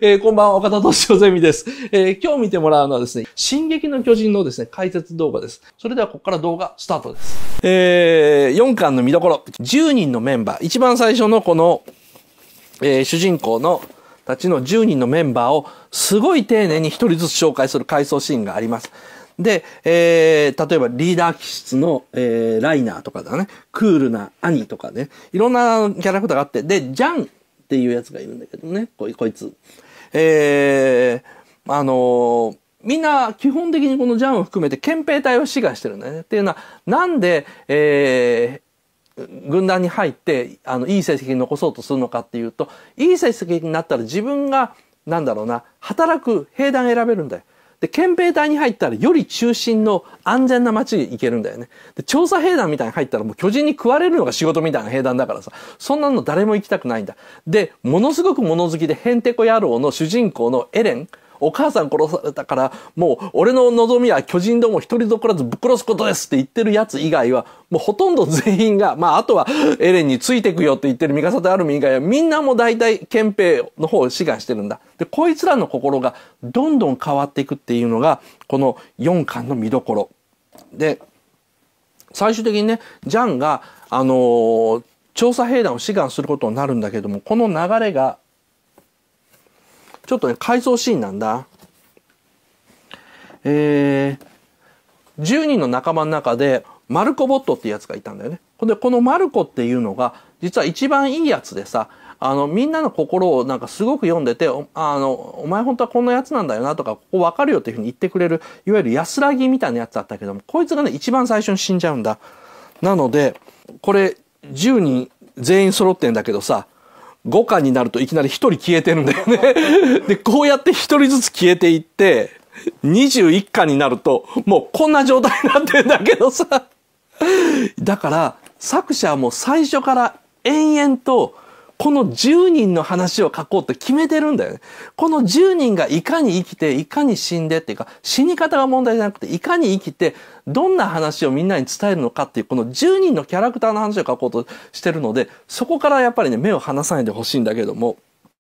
えー、こんばんは、岡田敏夫ゼミです。えー、今日見てもらうのはですね、進撃の巨人のですね、解説動画です。それではここから動画スタートです。えー、4巻の見どころ、10人のメンバー、一番最初のこの、えー、主人公の、たちの10人のメンバーを、すごい丁寧に1人ずつ紹介する回想シーンがあります。で、えー、例えばリーダー気質の、えー、ライナーとかだね、クールな兄とかね、いろんなキャラクターがあって、で、ジャンっていうやつがいるんだけどね、こいこいつ。えー、あのー、みんな基本的にこのジャンを含めて憲兵隊を志願してるんだよね。っていうのは、なんで、えー、軍団に入ってあのいい成績に残そうとするのかっていうといい成績になったら自分がなんだろうな働く兵団選べるんだよで、憲兵隊に入ったらより中心の安全な街に行けるんだよね。で、調査兵団みたいに入ったらもう巨人に食われるのが仕事みたいな兵団だからさ、そんなの誰も行きたくないんだ。で、ものすごく物好きでヘンテコ野郎の主人公のエレン、お母さん殺されたから、もう俺の望みは巨人ども一人残らずぶっ殺すことですって言ってるやつ以外は、もうほとんど全員が、まああとはエレンについてくよって言ってるミカサである以外は、みんなも大体憲兵の方を志願してるんだ。で、こいつらの心がどんどん変わっていくっていうのが、この4巻の見どころ。で、最終的にね、ジャンが、あのー調査兵団を志願することになるんだけどもこの流れがちょっとね、回想シーンなんだ。えー、10人の仲間の中で、マルコボットってやつがいたんだよね。で、このマルコっていうのが、実は一番いいやつでさ、あの、みんなの心をなんかすごく読んでて、あの、お前本当はこんなやつなんだよなとか、ここわかるよっていうふうに言ってくれる、いわゆる安らぎみたいなやつだったけども、こいつがね、一番最初に死んじゃうんだ。なので、これ、10人全員揃ってんだけどさ、5巻になるといきなり1人消えてるんだよね で、こうやって1人ずつ消えていって、21巻になると、もうこんな状態になってんだけどさ。だから、作者はもう最初から延々とこの10人の話を書こうって決めてるんだよね。この10人がいかに生きて、いかに死んでっていうか、死に方が問題じゃなくて、いかに生きて、どんな話をみんなに伝えるのかっていう、この10人のキャラクターの話を書こうとしてるので、そこからやっぱりね、目を離さないでほしいんだけども、